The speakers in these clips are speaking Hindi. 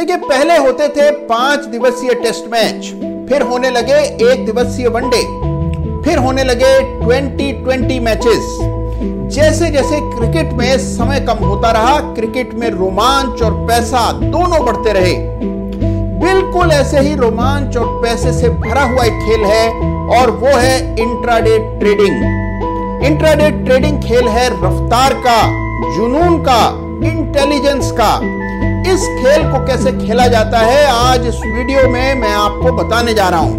देखिए पहले होते थे पांच दिवसीय टेस्ट मैच फिर होने लगे एक दिवसीय वनडे फिर होने लगे ट्वेंटी ट्वेंटी मैचेस जैसे जैसे क्रिकेट में समय कम होता रहा क्रिकेट में रोमांच और पैसा दोनों बढ़ते रहे बिल्कुल ऐसे ही रोमांच और पैसे से भरा हुआ एक खेल है और वो है इंट्राडे ट्रेडिंग इंट्राडे ट्रेडिंग खेल है रफ्तार का जुनून का इंटेलिजेंस का इस खेल को कैसे खेला जाता है आज इस वीडियो में मैं आपको बताने जा रहा हूं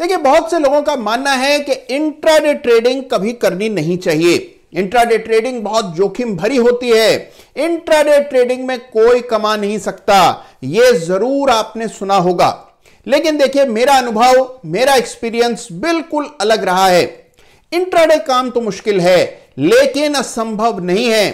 देखिए बहुत से लोगों का मानना है कि इंट्राडे ट्रेडिंग कभी करनी नहीं चाहिए इंट्राडे ट्रेडिंग बहुत जोखिम भरी होती है इंट्राडे ट्रेडिंग में कोई कमा नहीं सकता यह जरूर आपने सुना होगा लेकिन देखिए मेरा अनुभव मेरा एक्सपीरियंस बिल्कुल अलग रहा है इंट्राडे काम तो मुश्किल है लेकिन असंभव नहीं है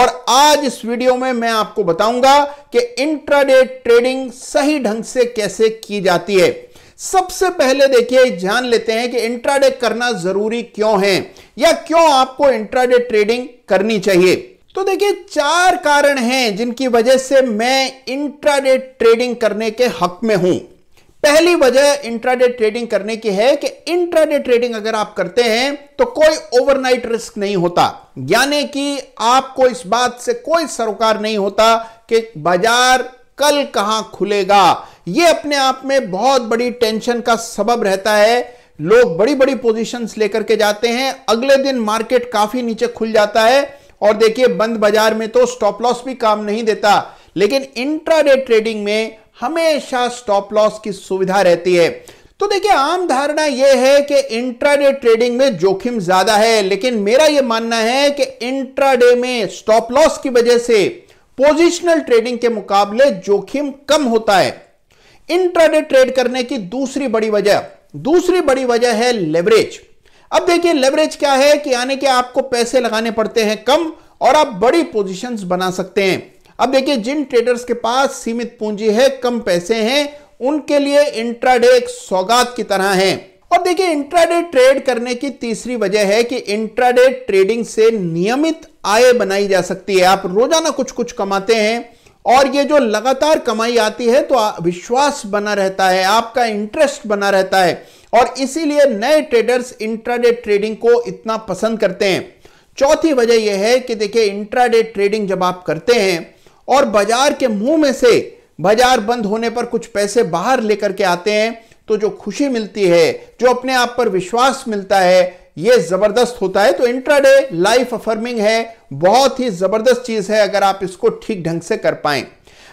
और आज इस वीडियो में मैं आपको बताऊंगा कि इंट्राडे ट्रेडिंग सही ढंग से कैसे की जाती है सबसे पहले देखिए जान लेते हैं कि इंट्राडे करना जरूरी क्यों है या क्यों आपको इंट्राडे ट्रेडिंग करनी चाहिए तो देखिए चार कारण हैं जिनकी वजह से मैं इंट्राडे ट्रेडिंग करने के हक में हूं पहली वजह इंट्राडे ट्रेडिंग करने की है कि इंट्राडे ट्रेडिंग अगर आप करते हैं तो कोई ओवरनाइट रिस्क नहीं होता यानी कि आपको इस बात से कोई सरोकार नहीं होता कि बाजार कल कहां खुलेगा यह अपने आप में बहुत बड़ी टेंशन का सबब रहता है लोग बड़ी बड़ी पोजीशंस लेकर के जाते हैं अगले दिन मार्केट काफी नीचे खुल जाता है और देखिए बंद बाजार में तो स्टॉप लॉस भी काम नहीं देता लेकिन इंट्राडे ट्रेडिंग में हमेशा स्टॉप लॉस की सुविधा रहती है तो देखिए आम धारणा यह है कि इंट्राडे ट्रेडिंग में जोखिम ज्यादा है लेकिन मेरा यह मानना है कि इंट्राडे में स्टॉप लॉस की वजह से पोजिशनल ट्रेडिंग के मुकाबले जोखिम कम होता है इंट्राडे ट्रेड करने की दूसरी बड़ी वजह दूसरी बड़ी वजह है लेवरेज अब देखिए लेवरेज क्या है कि यानी कि आपको पैसे लगाने पड़ते हैं कम और आप बड़ी पोजीशंस बना सकते हैं अब देखिए जिन ट्रेडर्स के पास सीमित पूंजी है कम पैसे हैं उनके लिए इंट्राडे एक सौगात की तरह है और देखिए इंट्राडे ट्रेड करने की तीसरी वजह है कि इंट्राडे ट्रेडिंग से नियमित आय बनाई जा सकती है आप रोजाना कुछ कुछ कमाते हैं और ये जो लगातार कमाई आती है तो विश्वास बना रहता है आपका इंटरेस्ट बना रहता है और इसीलिए नए ट्रेडर्स इंट्राडे ट्रेडिंग को इतना पसंद करते हैं चौथी वजह यह है कि देखिए इंट्राडे ट्रेडिंग जब आप करते हैं और बाजार के मुंह में से बाजार बंद होने पर कुछ पैसे बाहर लेकर के आते हैं तो जो खुशी मिलती है जो अपने आप पर विश्वास मिलता है यह जबरदस्त होता है तो इंट्राडे लाइफ अफर्मिंग है बहुत ही जबरदस्त चीज है अगर आप इसको ठीक ढंग से कर पाए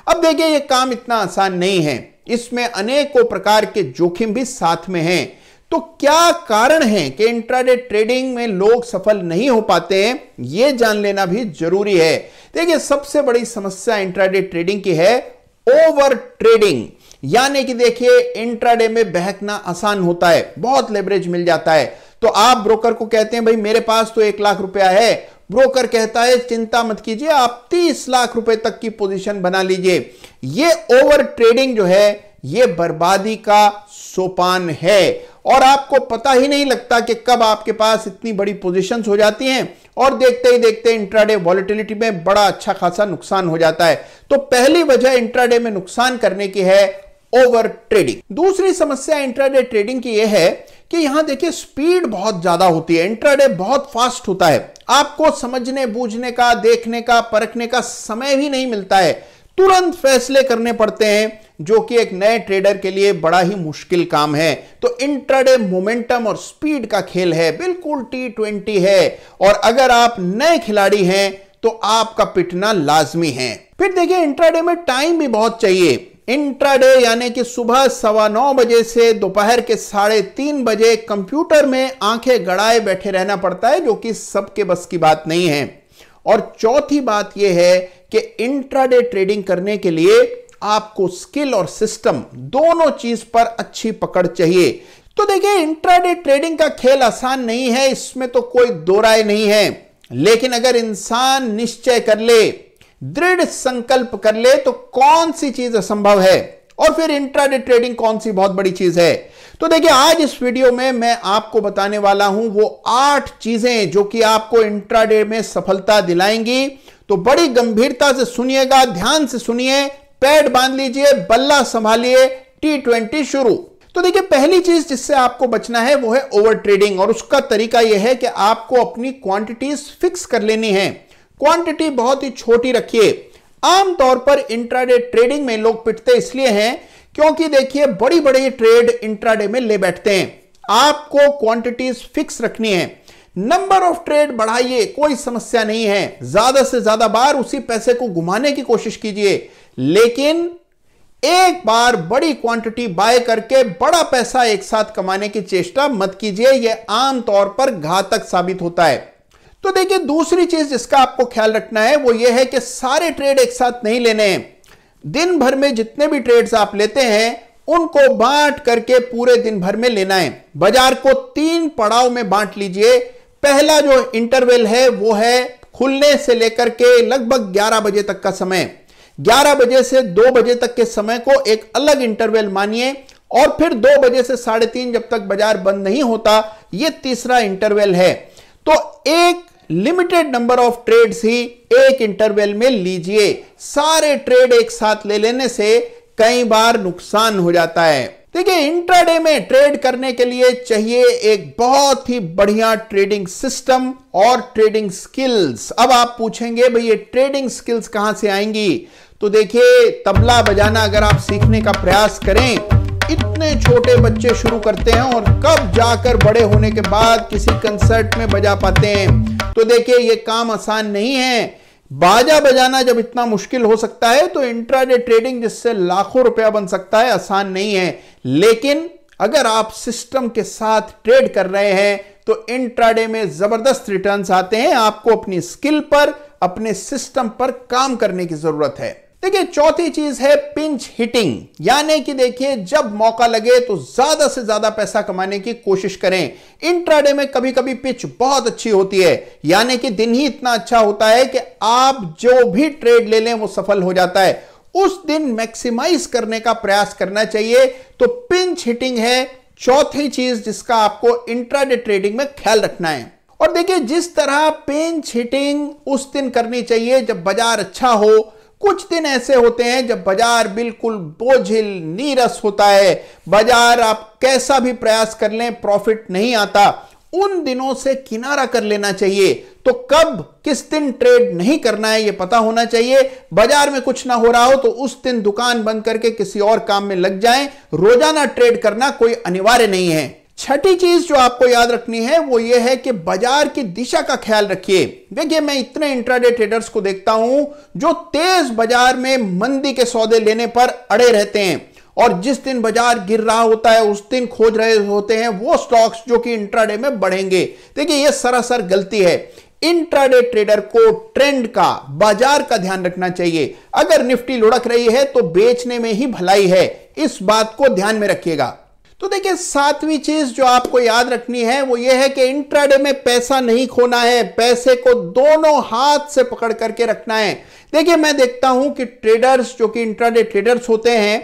अब देखिए यह काम इतना आसान नहीं है इसमें अनेकों प्रकार के जोखिम भी साथ में हैं तो क्या कारण है कि इंट्राडे ट्रेडिंग में लोग सफल नहीं हो पाते हैं यह जान लेना भी जरूरी है देखिए सबसे बड़ी समस्या इंट्राडे ट्रेडिंग की है ओवर ट्रेडिंग यानी कि देखिए इंट्राडे में बहकना आसान होता है बहुत लेवरेज मिल जाता है तो आप ब्रोकर को कहते हैं भाई मेरे पास तो एक लाख रुपया है ब्रोकर कहता है चिंता मत कीजिए आप तीस लाख रुपए तक की पोजीशन बना लीजिए ये ओवर ट्रेडिंग जो है ये बर्बादी का सोपान है और आपको पता ही नहीं लगता कि कब आपके पास इतनी बड़ी पोजीशंस हो जाती हैं और देखते ही देखते इंट्राडे वॉलिटिलिटी में बड़ा अच्छा खासा नुकसान हो जाता है तो पहली वजह इंट्राडे में नुकसान करने की है ओवर ट्रेडिंग दूसरी समस्या इंट्राडे ट्रेडिंग की यह है कि यहां देखिए स्पीड बहुत ज्यादा होती है इंट्राडे बहुत फास्ट होता है आपको समझने बूझने का देखने का परखने का समय भी नहीं मिलता है तुरंत फैसले करने पड़ते हैं जो कि एक नए ट्रेडर के लिए बड़ा ही मुश्किल काम है तो इंट्राडे मोमेंटम और स्पीड का खेल है बिल्कुल टी ट्वेंटी है और अगर आप नए खिलाड़ी हैं तो आपका पिटना लाजमी है फिर देखिए इंट्राडे में टाइम भी बहुत चाहिए इंट्राडे यानी कि सुबह सवा नौ बजे से दोपहर के साढ़े तीन बजे कंप्यूटर में आंखें गड़ाए बैठे रहना पड़ता है जो कि सबके बस की बात नहीं है और चौथी बात यह है कि इंट्राडे ट्रेडिंग करने के लिए आपको स्किल और सिस्टम दोनों चीज पर अच्छी पकड़ चाहिए तो देखिए इंट्राडे ट्रेडिंग का खेल आसान नहीं है इसमें तो कोई दो राय नहीं है लेकिन अगर इंसान निश्चय कर ले दृढ़ संकल्प कर ले तो कौन सी चीज असंभव है और फिर इंट्राडे ट्रेडिंग कौन सी बहुत बड़ी चीज है तो देखिए आज इस वीडियो में मैं आपको बताने वाला हूं वो आठ चीजें जो कि आपको इंट्राडे में सफलता दिलाएंगी तो बड़ी गंभीरता से सुनिएगा ध्यान से सुनिए पैड बांध लीजिए बल्ला संभालिए टी ट्वेंटी शुरू तो देखिए पहली चीज जिससे आपको बचना है वो है ओवर ट्रेडिंग और उसका तरीका यह है कि आपको अपनी क्वांटिटीज फिक्स कर लेनी है क्वांटिटी बहुत ही छोटी रखिए आमतौर पर इंट्राडे ट्रेडिंग में लोग पिटते इसलिए हैं क्योंकि देखिए बड़ी बड़ी ट्रेड इंट्राडे में ले बैठते हैं आपको क्वांटिटीज फिक्स रखनी है नंबर ऑफ ट्रेड बढ़ाइए कोई समस्या नहीं है ज्यादा से ज्यादा बार उसी पैसे को घुमाने की कोशिश कीजिए लेकिन एक बार बड़ी क्वांटिटी बाय करके बड़ा पैसा एक साथ कमाने की चेष्टा मत कीजिए यह आमतौर पर घातक साबित होता है तो देखिए दूसरी चीज जिसका आपको ख्याल रखना है वो ये है कि सारे ट्रेड एक साथ नहीं लेने दिन भर में जितने भी ट्रेड्स आप लेते हैं उनको बांट करके पूरे दिन भर में लेना है बाजार को तीन पड़ाव में बांट लीजिए पहला जो इंटरवेल है वो है खुलने से लेकर के लगभग 11 बजे तक का समय 11 बजे से 2 बजे तक के समय को एक अलग इंटरवेल मानिए और फिर 2 बजे से साढ़े तीन जब तक बाजार बंद नहीं होता यह तीसरा इंटरवेल है तो एक लिमिटेड नंबर ऑफ ट्रेड्स ही एक इंटरवल में लीजिए सारे ट्रेड एक साथ ले लेने से कई बार नुकसान हो जाता है देखिए इंट्राडे में ट्रेड करने के लिए चाहिए एक बहुत ही बढ़िया ट्रेडिंग सिस्टम और ट्रेडिंग स्किल्स अब आप पूछेंगे भाई ये ट्रेडिंग स्किल्स कहां से आएंगी तो देखिए तबला बजाना अगर आप सीखने का प्रयास करें इतने छोटे बच्चे शुरू करते हैं और कब जाकर बड़े होने के बाद किसी कंसर्ट में बजा पाते हैं तो देखिए ये काम आसान नहीं है बाजा बजाना जब इतना मुश्किल हो सकता है तो इंट्राडे ट्रेडिंग जिससे लाखों रुपया बन सकता है आसान नहीं है लेकिन अगर आप सिस्टम के साथ ट्रेड कर रहे हैं तो इंट्राडे में जबरदस्त रिटर्न्स आते हैं आपको अपनी स्किल पर अपने सिस्टम पर काम करने की जरूरत है देखिए चौथी चीज है पिंच हिटिंग यानी कि देखिए जब मौका लगे तो ज्यादा से ज्यादा पैसा कमाने की कोशिश करें इंट्राडे में कभी कभी पिच बहुत अच्छी होती है यानी कि दिन ही इतना अच्छा होता है कि आप जो भी ट्रेड ले लें वो सफल हो जाता है उस दिन मैक्सिमाइज करने का प्रयास करना चाहिए तो पिंच हिटिंग है चौथी चीज जिसका आपको इंट्राडे ट्रेडिंग में ख्याल रखना है और देखिए जिस तरह पिंच हिटिंग उस दिन करनी चाहिए जब बाजार अच्छा हो कुछ दिन ऐसे होते हैं जब बाजार बिल्कुल बोझिल नीरस होता है बाजार आप कैसा भी प्रयास कर लें प्रॉफिट नहीं आता उन दिनों से किनारा कर लेना चाहिए तो कब किस दिन ट्रेड नहीं करना है यह पता होना चाहिए बाजार में कुछ ना हो रहा हो तो उस दिन दुकान बंद करके किसी और काम में लग जाएं रोजाना ट्रेड करना कोई अनिवार्य नहीं है छठी चीज जो आपको याद रखनी है वो ये है कि बाजार की दिशा का ख्याल रखिए देखिए मैं इतने इंट्राडे ट्रेडर्स को देखता हूं जो तेज बाजार में मंदी के सौदे लेने पर अड़े रहते हैं और जिस दिन बाजार गिर रहा होता है उस दिन खोज रहे होते हैं वो स्टॉक्स जो कि इंट्राडे में बढ़ेंगे देखिए ये सरासर गलती है इंट्राडे ट्रेडर को ट्रेंड का बाजार का ध्यान रखना चाहिए अगर निफ्टी लुढ़क रही है तो बेचने में ही भलाई है इस बात को ध्यान में रखिएगा तो देखिए सातवीं चीज जो आपको याद रखनी है वो ये है कि इंट्राडे में पैसा नहीं खोना है पैसे को दोनों हाथ से पकड़ करके रखना है देखिए मैं देखता हूं कि ट्रेडर्स जो कि इंट्राडे ट्रेडर्स होते हैं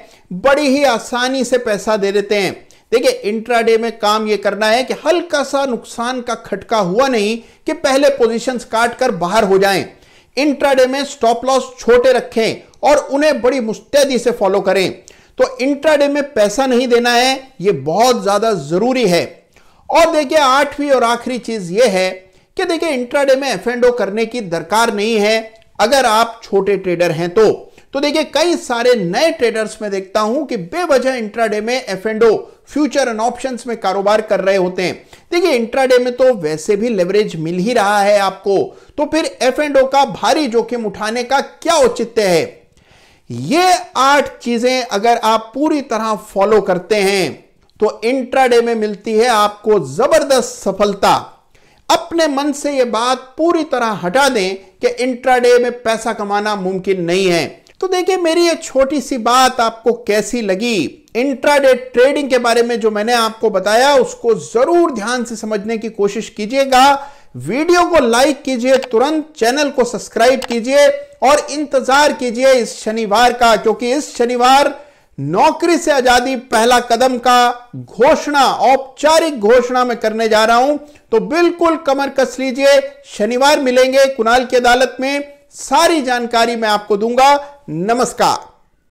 बड़ी ही आसानी से पैसा दे देते हैं देखिए इंट्राडे में काम यह करना है कि हल्का सा नुकसान का खटका हुआ नहीं कि पहले पोजिशन काट कर बाहर हो जाए इंट्राडे में स्टॉप लॉस छोटे रखें और उन्हें बड़ी मुस्तैदी से फॉलो करें तो इंट्राडे में पैसा नहीं देना है यह बहुत ज़्यादा ज़रूरी है और देखिए आठवीं और आखिरी चीज़ यह है कि देखिए इंट्राडे में एफ एंड ओ करने की दरकार नहीं है अगर आप छोटे ट्रेडर हैं तो तो देखिए कई सारे नए ट्रेडर्स में देखता हूं कि बेवजह इंट्राडे में F and O future and options में कारोबार कर रहे होते हैं देखिए इंट्राडे में तो वैसे भी लेवरेज मिल ही रहा है आपको तो फिर एफ एंड ओ का भारी जोखिम उठाने का क्या औचित्य है ये आठ चीजें अगर आप पूरी तरह फॉलो करते हैं तो इंट्राडे में मिलती है आपको जबरदस्त सफलता अपने मन से यह बात पूरी तरह हटा दें कि इंट्राडे में पैसा कमाना मुमकिन नहीं है तो देखिए मेरी ये छोटी सी बात आपको कैसी लगी इंट्राडे ट्रेडिंग के बारे में जो मैंने आपको बताया उसको जरूर ध्यान से समझने की कोशिश कीजिएगा वीडियो को लाइक कीजिए तुरंत चैनल को सब्सक्राइब कीजिए और इंतजार कीजिए इस शनिवार का क्योंकि इस शनिवार नौकरी से आजादी पहला कदम का घोषणा औपचारिक घोषणा में करने जा रहा हूं तो बिल्कुल कमर कस लीजिए शनिवार मिलेंगे कुणाल की अदालत में सारी जानकारी मैं आपको दूंगा नमस्कार